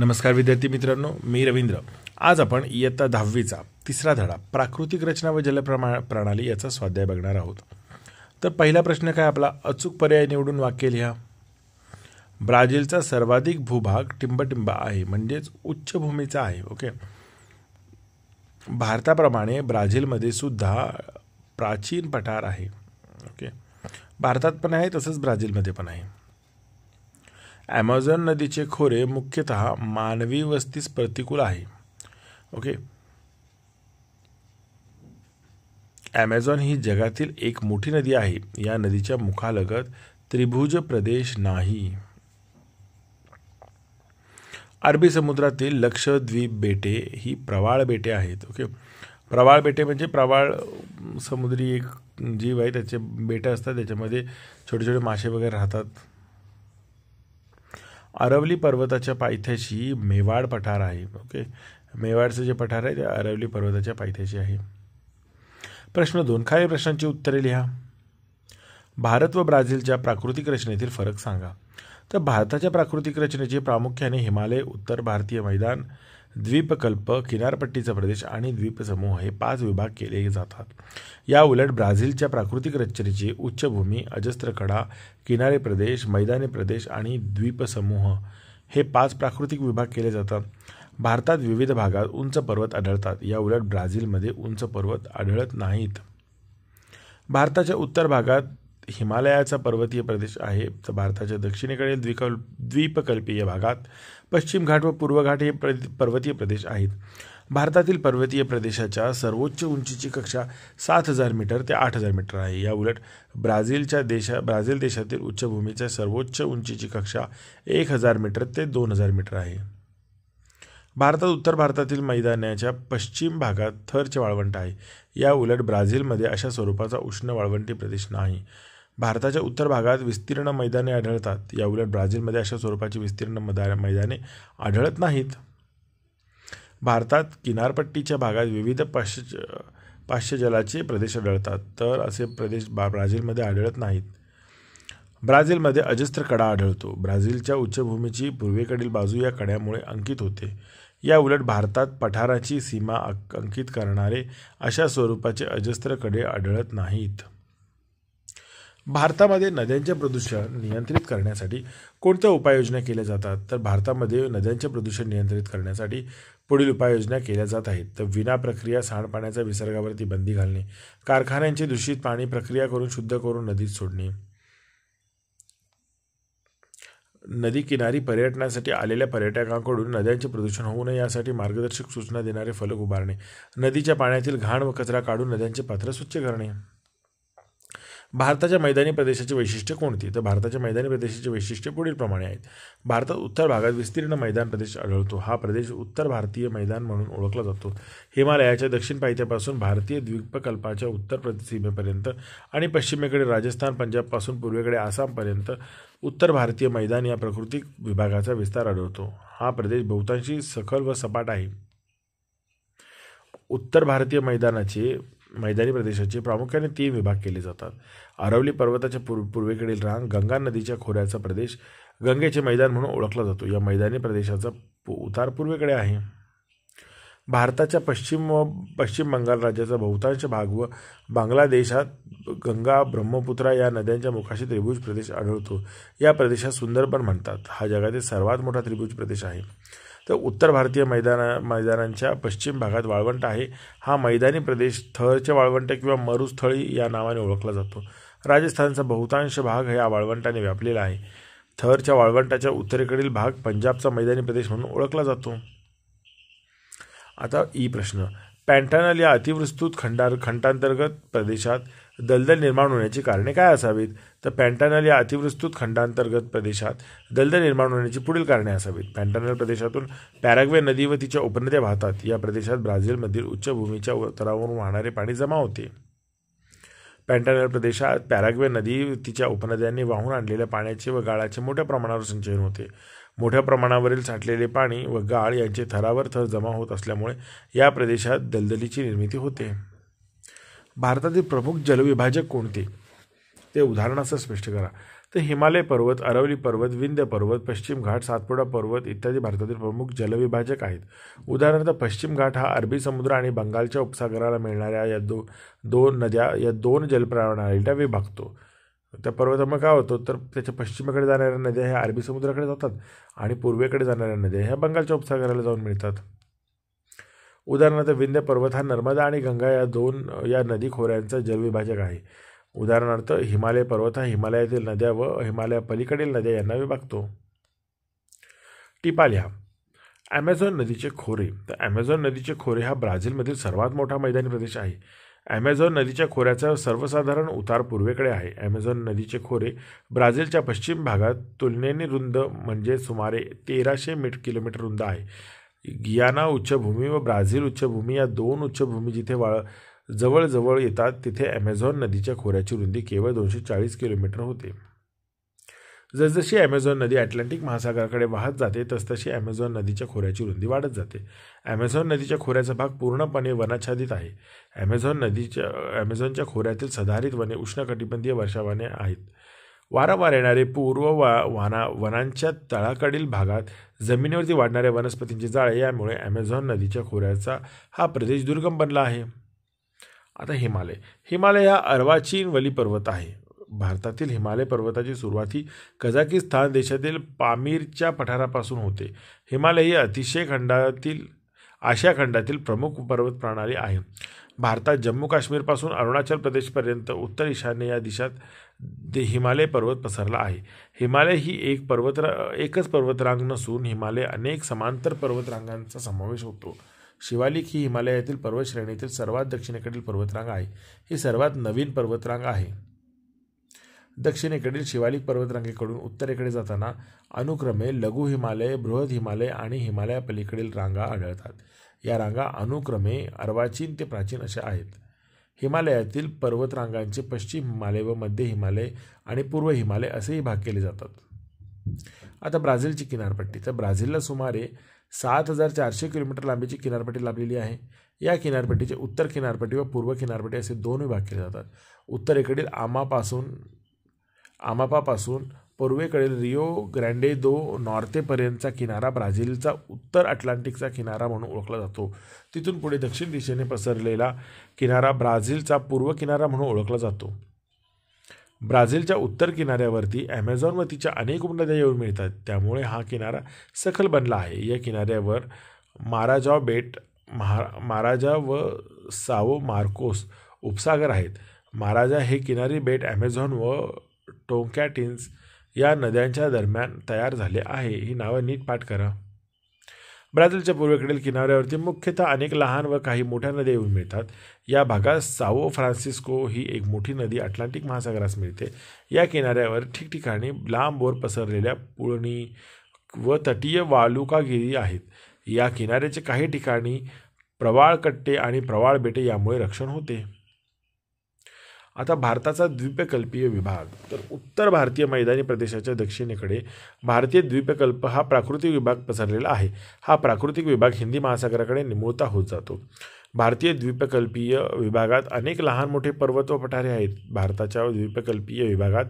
नमस्कार विद्यार्थी मित्रांनो मी रवींद्र आज आपण इयत्ता दहावीचा तिसरा धडा प्राकृतिक रचना व जलप्रमा प्रणाली याचा स्वाध्याय बघणार आहोत तर पहिला प्रश्न काय आपला अचूक पर्याय निवडून वाक्य लिहा ब्राझीलचा सर्वाधिक भूभाग टिंबटिंबा आहे म्हणजेच उच्च भूमीचा आहे ओके भारताप्रमाणे ब्राझीलमध्ये सुद्धा प्राचीन पठार आहे ओके भारतात पण आहे तसंच ब्राझीलमध्ये पण आहे ॲमेझॉन नदीचे खोरे मुख्यतः मानवी वस्तीस प्रतिकूल आहे ओके ॲमेझॉन ही जगातील एक मोठी नदी आहे या नदीच्या मुखालगत त्रिभुज प्रदेश नाही अरबी समुद्रातील लक्षद्वीप बेटे ही प्रवाळ बेटे आहेत ओके प्रवाळ बेटे म्हणजे प्रवाळ समुद्री एक जीव आहे त्याचे बेटे असतात त्याच्यामध्ये छोटे छोटे मासे वगैरे राहतात अरवली पर्वताच्या पायथ्याशी मेवाड पठार आहे ओके मेवाडचं जे पठार आहे ते अरवली पर्वताच्या पायथ्याशी आहे प्रश्न दोन खालील प्रश्नांची उत्तरे लिहा भारत व ब्राझीलच्या प्राकृतिक रचनेतील फरक सांगा तर भारताच्या प्राकृतिक रचनेचे प्रामुख्याने हिमालय उत्तर भारतीय मैदान द्वीपकल्प किनारपट्टीचा प्रदेश आणि द्वीपसमूह हे पाच विभाग केले जातात या उलट ब्राझीलच्या प्राकृतिक रचनेची उच्चभूमी अजस्त्रकडा किनारे प्रदेश मैदानी प्रदेश आणि द्वीपसमूह हे पाच प्राकृतिक विभाग केले जातात भारतात विविध भागात उंच पर्वत आढळतात या उलट ब्राझीलमध्ये उंच पर्वत आढळत नाहीत भारताच्या उत्तर भागात हिमालयाचा पर्वतीय प्रदेश आहे तर भारताच्या दक्षिणेकडील द्विकल द्वीपकल्पीय भागात पश्चिम घाट व पूर्व घाट हे पर्वतीय प्रदेश आहेत भारतातील पर्वतीय प्रदेशाच्या सर्वोच्च उंचीची कक्षा सात हजार मीटर ते आठ हजार मीटर आहे या उलट ब्राझीलच्या देशा ब्राझील देशातील उच्चभूमीच्या सर्वोच्च उंचीची कक्षा एक हजार मीटर ते दोन हजार मीटर आहे भारतात उत्तर भारतातील मैदानाच्या पश्चिम भागात थरचे वाळवंट आहे या उलट ब्राझीलमध्ये अशा स्वरूपाचा उष्ण वाळवंटी प्रदेश नाही भारताच्या उत्तर भागात विस्तीर्ण मैदाने आढळतात याउलट ब्राझीलमध्ये अशा स्वरूपाची विस्तीर्ण मदा मैदाने आढळत नाहीत भारतात किनारपट्टीच्या भागात विविध पाश्च पाश्चजलाचे प्रदेश आढळतात तर असे प्रदेश बा ब्राझीलमध्ये आढळत नाहीत ब्राझीलमध्ये अजस्त्र कडा आढळतो ब्राझीलच्या उच्चभूमीची पूर्वेकडील बाजू या कड्यामुळे अंकित होते या उलट भारतात पठाराची सीमा अंकित करणारे अशा स्वरूपाचे अजस्त्र कडे आढळत नाहीत भारतामध्ये नद्यांचे प्रदूषण नियंत्रित करण्यासाठी कोणत्या उपाययोजना केल्या जातात तर भारतामध्ये नद्यांचे प्रदूषण नियंत्रित करण्यासाठी पुढील उपाययोजना केल्या जात आहेत तर विना प्रक्रिया सांडपाण्याचा विसर्गावरती बंदी घालणे कारखान्यांचे दूषित पाणी प्रक्रिया करून शुद्ध करून नदीत सोडणे नदी किनारी पर्यटनासाठी आलेल्या पर्यटकांकडून नद्यांचे प्रदूषण होऊ नये यासाठी मार्गदर्शक सूचना देणारे फलक उभारणे नदीच्या पाण्यातील घाण व कचरा काढून नद्यांचे पात्र स्वच्छ करणे भारताच्या मैदानी प्रदेशाची वैशिष्ट्य कोणती तर भारताच्या मैदानी प्रदेशाची वैशिष्ट्य पुढीलप्रमाणे आहेत भारतात उत्तर भागात विस्तीर्ण मैदान प्रदेश आढळतो हा प्रदेश उत्तर भारतीय मैदान म्हणून ओळखला जातो हिमालयाच्या दक्षिण पायथ्यापासून भारतीय द्वीपकल्पाच्या उत्तर प्रदेश सीमेपर्यंत आणि पश्चिमेकडे राजस्थान पंजाबपासून पूर्वेकडे आसामपर्यंत उत्तर भारतीय मैदान या प्राकृतिक विभागाचा विस्तार आढळतो हा प्रदेश बहुतांशी सखल व सपाट आहे उत्तर भारतीय मैदानाचे मैदानी प्रदेशाचे प्रामुख्याने तीन विभाग केले जातात आरवली पर्वताच्या पूर्व पूर्वेकडील रांग गंगा नदीच्या खोऱ्याचा प्रदेश गंगेचे मैदान म्हणून ओळखला जातो या मैदानी प्रदेशाचा उतार पूर्वेकडे आहे भारताच्या पश्चिम व पश्चिम बंगाल राज्याचा बहुतांश भाग व बांगलादेशात गंगा ब्रह्मपुत्रा या नद्यांच्या मुखाशी त्रिभुज प्रदेश आढळतो या प्रदेशात सुंदरबन म्हणतात हा जगातील सर्वात मोठा त्रिभुज प्रदेश आहे तर उत्तर भारतीय मैदाना मैदानांच्या पश्चिम भागात वाळवंट आहे हा मैदानी प्रदेश थळचे वाळवंट किंवा मरुस्थळी या नावाने ओळखला जातो राजस्थानचा बहुतांश भाग हा वाळवंटाने व्यापलेला आहे थरच्या वाळवंटाच्या उत्तरेकडील भाग पंजाबचा मैदानी प्रदेश म्हणून ओळखला जातो आता ई प्रश्न पॅन्टानल या अतिवृस्तृत खंडार खंडांतर्गत प्रदेशात दलदल निर्माण होण्याची कारणे काय असावीत तर पॅन्टानल या अतिवृस्तृत खंडांतर्गत प्रदेशात दलदल निर्माण होण्याची पुढील कारणे असावीत पॅन्टानल प्रदेशातून पॅराग्वे नदी व तिच्या उपनद्या वाहतात या प्रदेशात ब्राझीलमधील उच्चभूमीच्या उतरावरून वाहणारे पाणी जमा होते पॅन्टानल प्रदेशात पॅराग्वे नदी तिच्या उपनद्यांनी वाहून आणलेल्या पाण्याचे व गाळाचे मोठ्या प्रमाणावर संचयन होते मोठ्या प्रमाणावरील साठलेले पाणी व गाळ यांचे थरावर थर जमा होत असल्यामुळे या प्रदेशात दलदलीची निर्मिती होते भारतातील प्रमुख जलविभाजक कोणते ते असं स्पष्ट करा तर हिमालय पर्वत अरवली पर्वत विंध्य पर्वत पश्चिम घाट सातपुडा पर्वत इत्यादी भारतातील प्रमुख जलविभाजक आहेत उदाहरणार्थ पश्चिम घाट हा अरबी समुद्र आणि बंगालच्या उपसागराला मिळणाऱ्या या दो दोन नद्या या दोन जलप्रणालीला विभागतो त्या पर्वतामुळे काय होतो तर त्याच्या पश्चिमेकडे जाणाऱ्या नद्या ह्या अरबी समुद्राकडे जातात आणि पूर्वेकडे जाणाऱ्या नद्या ह्या बंगालच्या उपसागराला जाऊन मिळतात उदाहरणार्थ विंध्य पर्वत हा नर्मदा आणि गंगा या दोन या नदी खोऱ्यांचा जलविभाजक आहे उदाहरणार्थ हिमालय पर्वत हा हिमालयातील नद्या व हिमालयापलीकडील नद्या यांना विभागतो टिपाल्या ॲमेझॉन नदीचे खोरे तर ॲमेझॉन नदीचे खोरे हा ब्राझीलमधील सर्वात मोठा मैदानी प्रदेश आहे ॲमेझॉन नदीच्या खोऱ्याचा सर्वसाधारण उतार पूर्वेकडे आहे ॲमेझॉन नदीचे खोरे ब्राझीलच्या पश्चिम भागात तुलनेने रुंद म्हणजे सुमारे तेराशे मीट किलोमीटर रुंद आहे गियाना उच्चभूमी व ब्राझील उच्चभूमी या दोन उच्चभूमी जिथे वाळ जवळजवळ येतात तिथे ॲमेझॉन नदीच्या खोऱ्याची रुंदी केवळ दोनशे चाळीस किलोमीटर होते जसजशी ॲमेझॉन नदी अटलांटिक महासागराकडे वाहत जाते तसतशी ॲमेझॉन नदीच्या खोऱ्याची रुंदी वाढत जाते ॲमेझॉन नदीच्या खोऱ्याचा भाग पूर्णपणे वनाच्छादित आहे ॲमेझॉन नदीच्या ॲमेझॉनच्या खोऱ्यातील सधारित वने उष्णकटिबंधीय वर्षावाने आहेत वारंवार येणारे पूर व वा वाहना वनांच्या तळाकडील भागात जमिनीवरती वाढणाऱ्या वनस्पतींची जाळे यामुळे ॲमेझॉन नदीच्या खोऱ्याचा हा प्रदेश दुर्गम बनला आहे आता हिमालय हिमालय हा अर्वाचीन वली पर्वत आहे भारतातील हिमालय पर्वताची सुरुवात ही कझाकिस्तान देशातील पामीरच्या पठारापासून होते हिमालय ही अतिशय खंडातील आशिया खंडातील प्रमुख पर्वत प्रणाली आहे भारतात जम्मू काश्मीरपासून अरुणाचल प्रदेशपर्यंत उत्तर ईशान्य या दिशात दे हिमालय पर्वत पसरला आहे हिमालय ही एक पर्वत एकच पर्वतरांग नसून हिमालय अनेक समांतर पर्वतरांगांचा समावेश होतो शिवालिक ही हिमालयातील पर्वत श्रेणीतील सर्वात दक्षिणेकडील पर्वतरांग आहे ही सर्वात नवीन पर्वतरांग आहे दक्षिणेकडील शिवालिक पर्वतरांगेकडून उत्तरेकडे जाताना अनुक्रमे लघु हिमालय बृहद हिमालय आणि हिमालयापलीकडील रांगा आढळतात या रांगा अनुक्रमे अर्वाचीन ते प्राचीन अशा आहेत हिमालयातील पर्वतरांगांचे पश्चिम हिमालय व मध्य हिमालय आणि पूर्व हिमालय असेही भाग केले जातात आता ब्राझीलची किनारपट्टी तर ब्राझीलला सुमारे सात हजार चारशे किलोमीटर लांबीची किनारपट्टी लाभलेली आहे या किनारपट्टीचे उत्तर किनारपट्टी व पूर्व किनारपट्टी असे दोन विभाग केले जातात उत्तरेकडील आमापासून आमापापासून पूर्वेकडील रिओ ग्रँडे दो नॉर्तेपर्यंतचा किनारा ब्राझीलचा उत्तर अटलांटिकचा किनारा म्हणून ओळखला जातो तिथून पुढे दक्षिण दिशेने पसरलेला किनारा ब्राझीलचा पूर्व किनारा म्हणून ओळखला जातो ब्राझीलच्या उत्तर किनाऱ्यावरती ॲमेझॉन व तिच्या अनेक उपनद्या येऊन मिळतात त्यामुळे हा किनारा सखल बनला आहे या किनाऱ्यावर माराजा बेट महा माराजा व साओ मार्कोस उपसागर आहेत महाराजा हे किनारी बेट ॲमेझॉन व टोंकॅटिन्स या नद्यांच्या दरम्यान तयार झाले आहे ही नावं नीट पाठ करा ब्राझीलच्या पूर्वेकडील किनाऱ्यावरती मुख्यतः अनेक लहान व काही मोठ्या नद्या येऊन मिळतात या भागात सावो फ्रान्सिस्को ही एक मोठी नदी अटलांटिक महासागरास मिळते या किनाऱ्यावर ठिकठिकाणी बोर पसरलेल्या पुळणी व तटीय वालुकागिरी आहेत या किनाऱ्याचे काही ठिकाणी प्रवाळकट्टे आणि प्रवाळ बेटे यामुळे रक्षण होते आता भारताचा द्वीपकल्पीय विभाग तर उत्तर भारतीय मैदानी प्रदेशाच्या दक्षिणेकडे भारतीय द्वीपकल्प हा प्राकृतिक विभाग पसरलेला आहे हा प्राकृतिक विभाग हिंदी महासागराकडे निमुळता होत जातो भारतीय द्वीपकल्पीय विभागात अनेक लहान मोठे पर्वत व पठारे आहेत भारताच्या द्वीपकल्पीय विभागात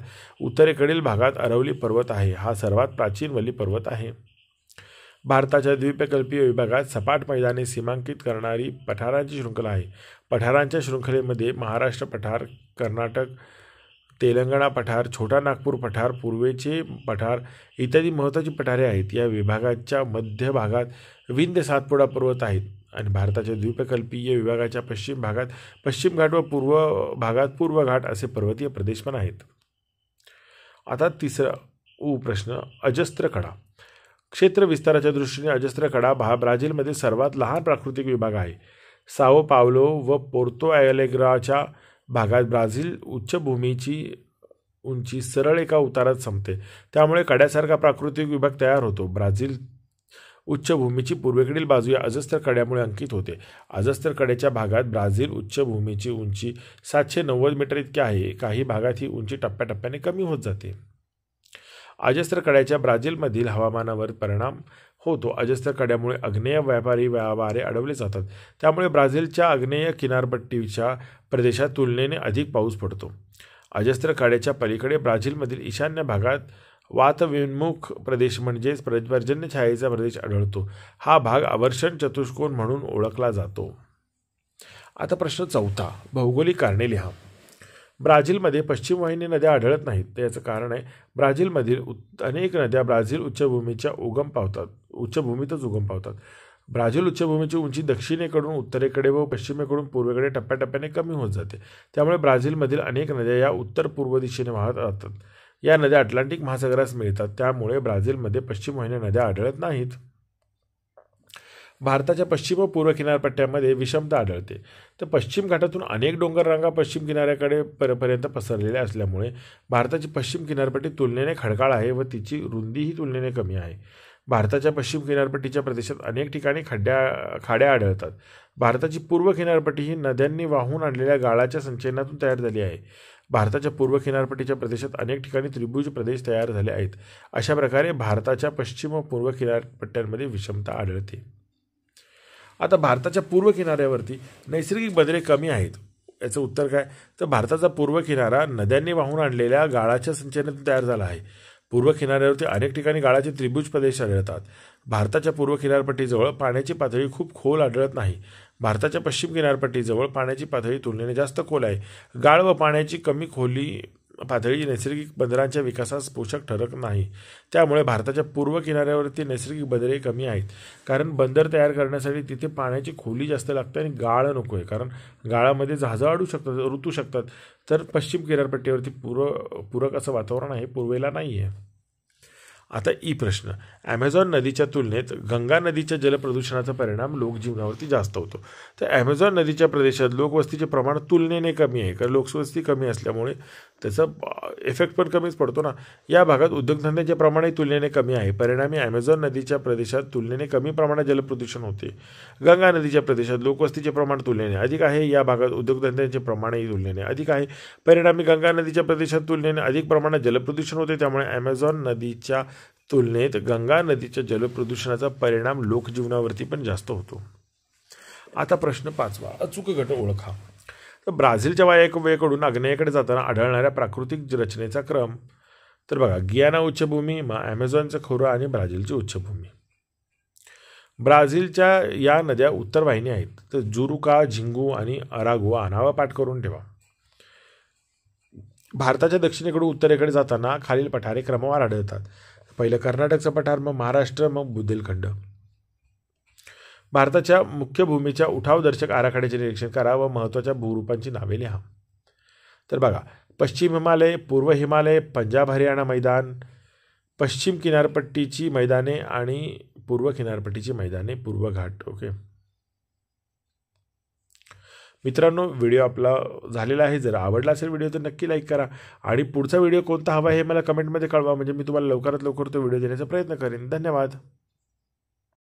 उत्तरेकडील भागात अरवली पर्वत आहे हा सर्वात प्राचीन वली पर्वत आहे भारताच्या द्वीपकल्पीय विभागात सपाट मैदाने सीमांकित करणारी पठारांची शृंखला आहे पठारांच्या शृंखलेमध्ये महाराष्ट्र पठार कर्नाटक तेलंगणा पठार छोटा नागपूर पठार पूर्वेचे पठार इत्यादी महत्त्वाची पठारे आहेत या विभागाच्या मध्य भागात विंध्य सातपुडा पर्वत आहेत आणि भारताच्या द्वीपकल्पीय विभागाच्या पश्चिम भागात पश्चिम घाट व पूर्व भागात पूर्व घाट असे पर्वतीय प्रदेश पण आहेत आता तिसरा उप्रश्न प्रश्न अजस्त्र कडा क्षेत्र विस्ताराच्या दृष्टीने अजस्त्र कडाब हा ब्राझीलमध्ये सर्वात लहान प्राकृतिक विभाग आहे साओ पावलो व पोर्तो ॲलेग्राच्या भागात ब्राझील उच्चभूमीची उंची सरळ एका उतारात संपते त्यामुळे कड्यासारखा प्राकृतिक विभाग तयार होतो ब्राझील उच्चभूमीची पूर्वेकडील बाजू या अजस्त्र कड्यामुळे अंकित होते अजस्त्र कड्याच्या भागात ब्राझील उच्चभूमीची उंची सातशे नव्वद मीटर इतकी आहे काही भागात ही उंची टप्प्याटप्प्याने कमी होत जाते अजस्त्र कड्याच्या ब्राझीलमधील हवामानावर परिणाम होतो अजस्त्र कड्यामुळे आग्नेय व्यापारी व्यावारे अडवले जातात त्यामुळे ब्राझीलच्या आग्नेय किनारपट्टीच्या प्रदेशात तुलनेने अधिक पाऊस पडतो अजस्त्र काड्याच्या पलीकडे ब्राझीलमधील ईशान्य भागात वातविन्मुख प्रदेश म्हणजेच पर्जन्य छायेचा प्रदेश आढळतो हा भाग आवर्षण चतुष्कोन म्हणून ओळखला जातो आता प्रश्न चौथा भौगोलिक कारणे लिहा ब्राझीलमध्ये पश्चिम वाहिनी नद्या आढळत नाहीत तर याचं कारण आहे ब्राझीलमधील उ अनेक नद्या ब्राझील उच्चभूमीच्या उगम पावतात उच्चभूमीतच उगम पावतात ब्राझील उच्चभूमीची उंची दक्षिणेकडून उत्तरेकडे व पश्चिमेकडून पूर्वेकडे टप्प्याटप्प्याने कमी होत जाते त्यामुळे ब्राझीलमधील अनेक नद्या या उत्तर पूर्व दिशेने वाहत राहतात या नद्या अटलांटिक महासागरास मिळतात त्यामुळे ब्राझीलमध्ये पश्चिम वाहिनी नद्या आढळत नाहीत भारताच्या पश्चिम व पूर्व किनारपट्ट्यामध्ये विषमता आढळते तर पश्चिम घाटातून अनेक डोंगर रांगा पश्चिम किनाऱ्याकडे परपर्यंत पसरलेल्या असल्यामुळे भारताची पश्चिम किनारपट्टी तुलनेने खडकाळ आहे व तिची रुंदीही तुलनेने कमी आहे भारताच्या पश्चिम किनारपट्टीच्या प्रदेशात अनेक ठिकाणी खड्ड्या खाड्या आढळतात भारताची पूर्व किनारपट्टी ही नद्यांनी वाहून आणलेल्या गाळाच्या संचयनातून तयार झाली आहे भारताच्या पूर्व किनारपट्टीच्या प्रदेशात अनेक ठिकाणी त्रिभुज प्रदेश तयार झाले आहेत अशा प्रकारे भारताच्या पश्चिम व पूर्व किनारपट्ट्यांमध्ये विषमता आढळते आता भारताच्या पूर्व किनाऱ्यावरती नैसर्गिक बदले कमी आहेत याचं उत्तर काय तर भारताचा पूर्व किनारा नद्यांनी वाहून आणलेल्या गाळाच्या संचयनातून तयार झाला आहे पूर्व किनाऱ्यावरती अनेक ठिकाणी गाळाचे त्रिभुज प्रदेश आढळतात भारताच्या पूर्व किनारपट्टीजवळ पाण्याची पातळी खूप खोल आढळत नाही भारताच्या पश्चिम किनारपट्टीजवळ पाण्याची पातळी तुलनेने जास्त खोल आहे गाळ व पाण्याची कमी खोली पातळी नैसर्गिक बंदरांच्या विकासास पोषक ठरत नाही त्यामुळे भारताच्या पूर्व किनाऱ्यावरती नैसर्गिक बंदरे कमी आहेत कारण बंदर तयार करण्यासाठी तिथे पाण्याची खोली जास्त लागते आणि गाळ नको आहे कारण गाळामध्ये जहाजं अडू शकतात ऋतू शकतात तर पश्चिम किनारपट्टीवरती पूर पूरक असं वातावरण आहे पूर्वेला नाही आहे आता ई प्रश्न ॲमेझॉन नदीच्या तुलनेत गंगा नदीच्या जलप्रदूषणाचा परिणाम लोकजीवनावरती जास्त होतो तर ॲमेझॉन नदीच्या प्रदेशात लोकवस्तीचे प्रमाण तुलनेने कमी आहे कारण लोकवस्ती कमी असल्यामुळे त्याचा इफेक्ट पण कमीच पडतो ना या भागात उद्योगधंद्याचे प्रमाणही तुलनेने कमी आहे परिणामी ॲमेझॉन नदीच्या प्रदेशात तुलनेने कमी प्रमाणात जलप्रदूषण होते गंगा नदीच्या प्रदेशात लोकवस्तीचे प्रमाण तुलनेने अधिक आहे या भागात उद्योगधंद्यांचे प्रमाणही तुलनेने अधिक आहे परिणामी गंगा नदीच्या प्रदेशात तुलनेने अधिक प्रमाणात जलप्रदूषण होते त्यामुळे ॲमेझॉन नदीच्या तुलनेत गंगा नदीच्या जलप्रदूषणाचा परिणाम लोकजीवनावरती पण जास्त होतो आता प्रश्न पाचवा अचूक गट ओळखा तर ब्राझीलच्या वायव्येकडून आग्नेयकडे जाताना आढळणाऱ्या प्राकृतिक रचनेचा क्रम तर बघा गियाना उच्चभूमी मग ॲमेझॉनचा खोरं आणि ब्राझीलची उच्चभूमी ब्राझीलच्या या नद्या उत्तर वाहिनी आहेत तर जुरुका झिंगू आणि अरागुआ नावा पाठ करून ठेवा भारताच्या दक्षिणेकडून उत्तरेकडे जाताना खालील पठारे क्रमवार आढळतात पहिलं कर्नाटकचा पठार मग महाराष्ट्र मग बुंदेलखंड भारताच्या मुख्य भूमीच्या उठावदर्शक आराखड्याचे निरीक्षण करा व महत्त्वाच्या भूरूपांची नावे लिहा तर बघा पश्चिम हिमालय पूर्व हिमालय पंजाब हरियाणा मैदान पश्चिम किनारपट्टीची मैदाने आणि पूर्व किनारपट्टीची मैदाने पूर्व घाट ओके मित्रांनो व्हिडिओ आपला झालेला आहे जर आवडला असेल व्हिडिओ तर नक्की लाईक करा आणि पुढचा व्हिडिओ कोणता हवा हे मला कमेंटमध्ये कळवा म्हणजे मी तुम्हाला लवकरात लवकर तो व्हिडिओ देण्याचा प्रयत्न करेन धन्यवाद